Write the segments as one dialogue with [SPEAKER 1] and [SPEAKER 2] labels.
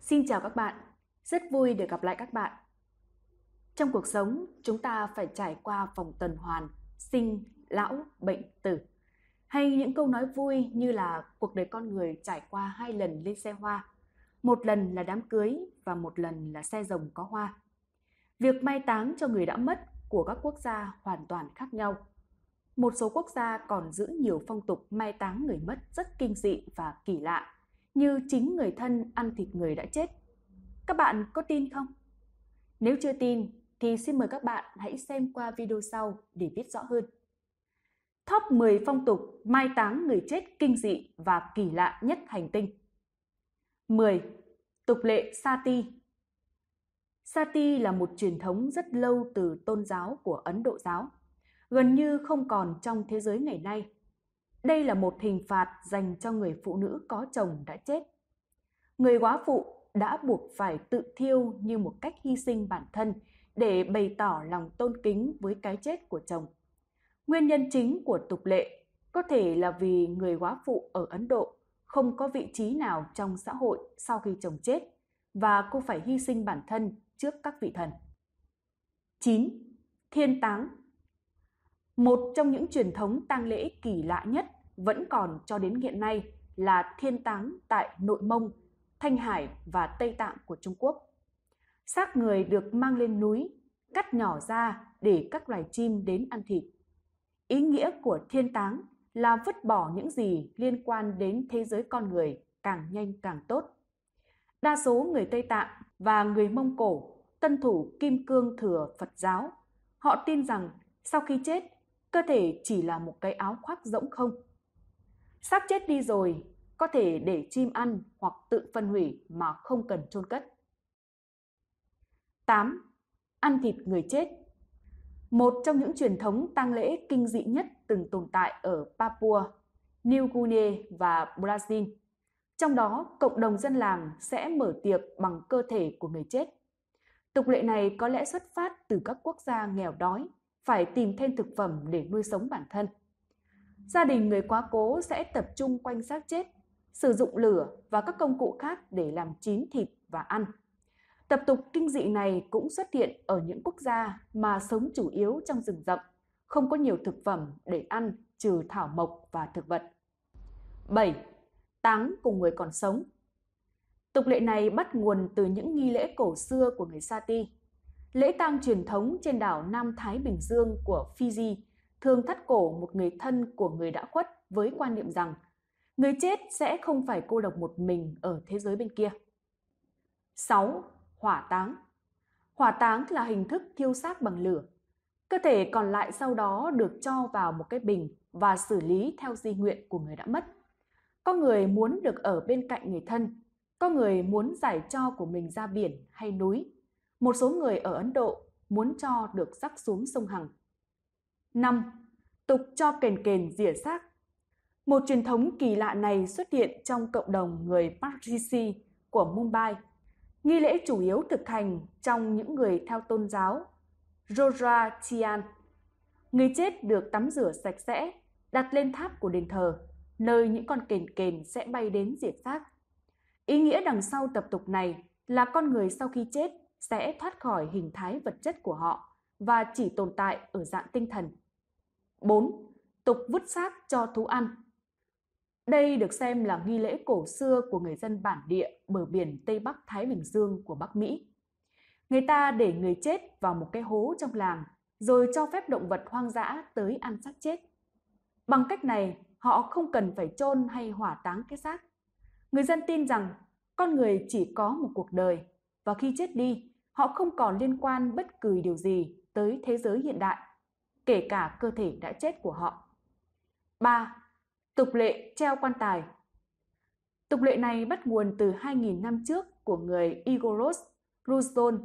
[SPEAKER 1] Xin chào các bạn, rất vui được gặp lại các bạn. Trong cuộc sống, chúng ta phải trải qua vòng tuần hoàn sinh, lão, bệnh, tử. Hay những câu nói vui như là cuộc đời con người trải qua hai lần lên xe hoa, một lần là đám cưới và một lần là xe rồng có hoa. Việc mai táng cho người đã mất của các quốc gia hoàn toàn khác nhau. Một số quốc gia còn giữ nhiều phong tục mai táng người mất rất kinh dị và kỳ lạ, như chính người thân ăn thịt người đã chết. Các bạn có tin không? Nếu chưa tin thì xin mời các bạn hãy xem qua video sau để biết rõ hơn. Top 10 phong tục mai táng người chết kinh dị và kỳ lạ nhất hành tinh. 10. Tục lệ Sati Sati là một truyền thống rất lâu từ tôn giáo của Ấn Độ giáo gần như không còn trong thế giới ngày nay. Đây là một hình phạt dành cho người phụ nữ có chồng đã chết. Người quá phụ đã buộc phải tự thiêu như một cách hy sinh bản thân để bày tỏ lòng tôn kính với cái chết của chồng. Nguyên nhân chính của tục lệ có thể là vì người quá phụ ở Ấn Độ không có vị trí nào trong xã hội sau khi chồng chết và cô phải hy sinh bản thân trước các vị thần. 9. Thiên táng một trong những truyền thống tang lễ kỳ lạ nhất vẫn còn cho đến hiện nay là thiên táng tại Nội Mông, Thanh Hải và Tây Tạng của Trung Quốc. Xác người được mang lên núi, cắt nhỏ ra để các loài chim đến ăn thịt. Ý nghĩa của thiên táng là vứt bỏ những gì liên quan đến thế giới con người càng nhanh càng tốt. Đa số người Tây Tạng và người Mông Cổ tân thủ kim cương thừa Phật giáo. Họ tin rằng sau khi chết cơ thể chỉ là một cái áo khoác rỗng không. Xác chết đi rồi, có thể để chim ăn hoặc tự phân hủy mà không cần chôn cất. 8. Ăn thịt người chết Một trong những truyền thống tang lễ kinh dị nhất từng tồn tại ở Papua, New Guinea và Brazil. Trong đó, cộng đồng dân làng sẽ mở tiệc bằng cơ thể của người chết. Tục lệ này có lẽ xuất phát từ các quốc gia nghèo đói phải tìm thêm thực phẩm để nuôi sống bản thân. Gia đình người quá cố sẽ tập trung quanh xác chết, sử dụng lửa và các công cụ khác để làm chín thịt và ăn. Tập tục kinh dị này cũng xuất hiện ở những quốc gia mà sống chủ yếu trong rừng rậm, không có nhiều thực phẩm để ăn trừ thảo mộc và thực vật. 7. Táng cùng người còn sống Tục lệ này bắt nguồn từ những nghi lễ cổ xưa của người Sati. Lễ tang truyền thống trên đảo Nam Thái Bình Dương của Fiji thường thắt cổ một người thân của người đã khuất với quan niệm rằng người chết sẽ không phải cô độc một mình ở thế giới bên kia. 6. Hỏa táng Hỏa táng là hình thức thiêu xác bằng lửa. Cơ thể còn lại sau đó được cho vào một cái bình và xử lý theo di nguyện của người đã mất. Có người muốn được ở bên cạnh người thân, có người muốn giải cho của mình ra biển hay núi một số người ở Ấn Độ muốn cho được sắc xuống sông Hằng. 5. Tục cho kền kền rỉa xác Một truyền thống kỳ lạ này xuất hiện trong cộng đồng người Parisi của Mumbai. Nghi lễ chủ yếu thực hành trong những người theo tôn giáo Rora Tian. Người chết được tắm rửa sạch sẽ, đặt lên tháp của đền thờ, nơi những con kền kền sẽ bay đến diệt xác. Ý nghĩa đằng sau tập tục này là con người sau khi chết sẽ thoát khỏi hình thái vật chất của họ và chỉ tồn tại ở dạng tinh thần. 4. Tục vứt xác cho thú ăn Đây được xem là nghi lễ cổ xưa của người dân bản địa bờ biển Tây Bắc Thái Bình Dương của Bắc Mỹ. Người ta để người chết vào một cái hố trong làng rồi cho phép động vật hoang dã tới ăn xác chết. Bằng cách này, họ không cần phải chôn hay hỏa táng cái xác. Người dân tin rằng con người chỉ có một cuộc đời và khi chết đi, họ không còn liên quan bất cứ điều gì tới thế giới hiện đại, kể cả cơ thể đã chết của họ. 3. Tục lệ treo quan tài Tục lệ này bắt nguồn từ 2.000 năm trước của người Igoros Ruzon,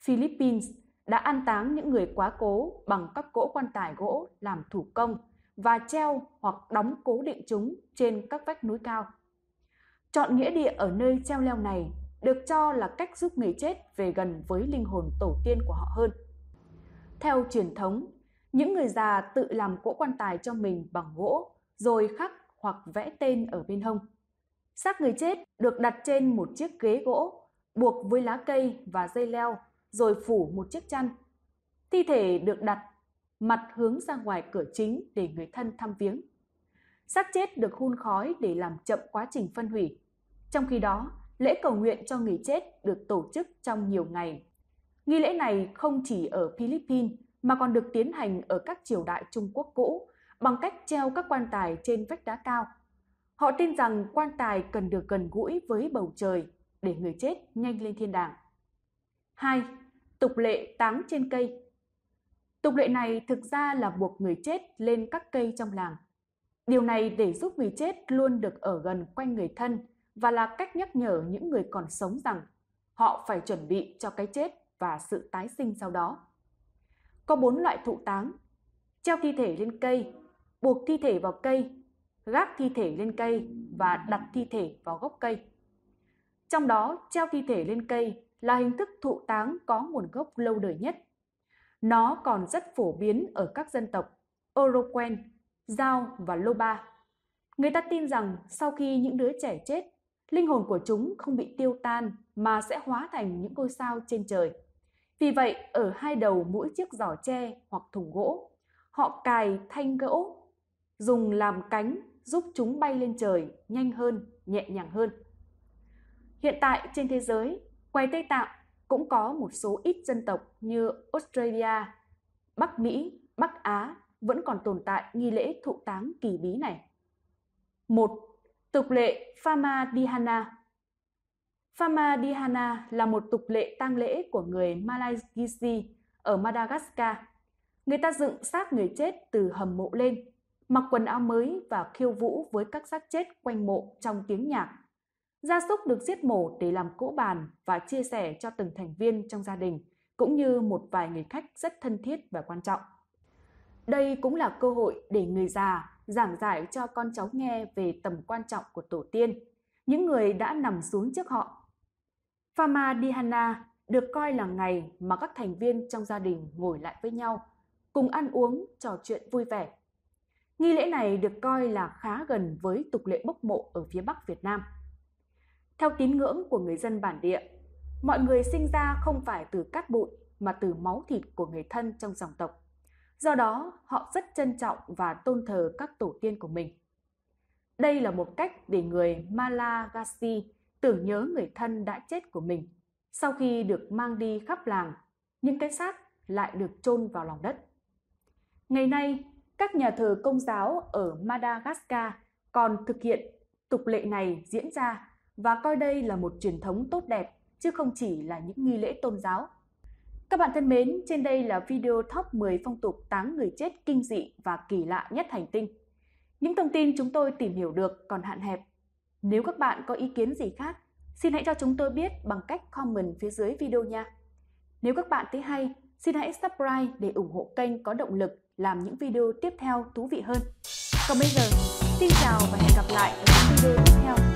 [SPEAKER 1] Philippines, đã an táng những người quá cố bằng các cỗ quan tài gỗ làm thủ công và treo hoặc đóng cố định chúng trên các vách núi cao. Chọn nghĩa địa ở nơi treo leo này được cho là cách giúp người chết về gần với linh hồn tổ tiên của họ hơn. Theo truyền thống, những người già tự làm cỗ quan tài cho mình bằng gỗ, rồi khắc hoặc vẽ tên ở bên hông. Xác người chết được đặt trên một chiếc ghế gỗ, buộc với lá cây và dây leo, rồi phủ một chiếc chăn. Thi thể được đặt mặt hướng ra ngoài cửa chính để người thân thăm viếng. Xác chết được hun khói để làm chậm quá trình phân hủy. Trong khi đó, lễ cầu nguyện cho người chết được tổ chức trong nhiều ngày. Nghi lễ này không chỉ ở Philippines mà còn được tiến hành ở các triều đại Trung Quốc cũ bằng cách treo các quan tài trên vách đá cao. Họ tin rằng quan tài cần được gần gũi với bầu trời để người chết nhanh lên thiên đàng. 2. Tục lệ táng trên cây Tục lệ này thực ra là buộc người chết lên các cây trong làng. Điều này để giúp người chết luôn được ở gần quanh người thân – và là cách nhắc nhở những người còn sống rằng họ phải chuẩn bị cho cái chết và sự tái sinh sau đó. Có bốn loại thụ táng, treo thi thể lên cây, buộc thi thể vào cây, gác thi thể lên cây và đặt thi thể vào gốc cây. Trong đó, treo thi thể lên cây là hình thức thụ táng có nguồn gốc lâu đời nhất. Nó còn rất phổ biến ở các dân tộc Oroquen, Giao và Loba. Người ta tin rằng sau khi những đứa trẻ chết linh hồn của chúng không bị tiêu tan mà sẽ hóa thành những ngôi sao trên trời. Vì vậy, ở hai đầu mỗi chiếc giỏ tre hoặc thùng gỗ, họ cài thanh gỗ, dùng làm cánh giúp chúng bay lên trời nhanh hơn, nhẹ nhàng hơn. Hiện tại trên thế giới, quay Tây Tạng cũng có một số ít dân tộc như Australia, Bắc Mỹ, Bắc Á vẫn còn tồn tại nghi lễ thụ táng kỳ bí này. Một Tục lệ Dihana Famadihana Dihana là một tục lệ tang lễ của người Malaysia ở Madagascar. Người ta dựng xác người chết từ hầm mộ lên, mặc quần áo mới và khiêu vũ với các xác chết quanh mộ trong tiếng nhạc. Gia súc được giết mổ để làm cỗ bàn và chia sẻ cho từng thành viên trong gia đình, cũng như một vài người khách rất thân thiết và quan trọng. Đây cũng là cơ hội để người già giảng giải cho con cháu nghe về tầm quan trọng của tổ tiên, những người đã nằm xuống trước họ. Fama Dihana được coi là ngày mà các thành viên trong gia đình ngồi lại với nhau, cùng ăn uống, trò chuyện vui vẻ. Nghi lễ này được coi là khá gần với tục lệ bốc mộ ở phía Bắc Việt Nam. Theo tín ngưỡng của người dân bản địa, mọi người sinh ra không phải từ cát bụi mà từ máu thịt của người thân trong dòng tộc. Do đó, họ rất trân trọng và tôn thờ các tổ tiên của mình. Đây là một cách để người Malagasy tưởng nhớ người thân đã chết của mình. Sau khi được mang đi khắp làng, những cái xác lại được chôn vào lòng đất. Ngày nay, các nhà thờ công giáo ở Madagascar còn thực hiện tục lệ này diễn ra và coi đây là một truyền thống tốt đẹp chứ không chỉ là những nghi lễ tôn giáo. Các bạn thân mến, trên đây là video top 10 phong tục táng người chết kinh dị và kỳ lạ nhất hành tinh. Những thông tin chúng tôi tìm hiểu được còn hạn hẹp. Nếu các bạn có ý kiến gì khác, xin hãy cho chúng tôi biết bằng cách comment phía dưới video nha. Nếu các bạn thấy hay, xin hãy subscribe để ủng hộ kênh có động lực làm những video tiếp theo thú vị hơn. Còn bây giờ, xin chào và hẹn gặp lại ở những video tiếp theo.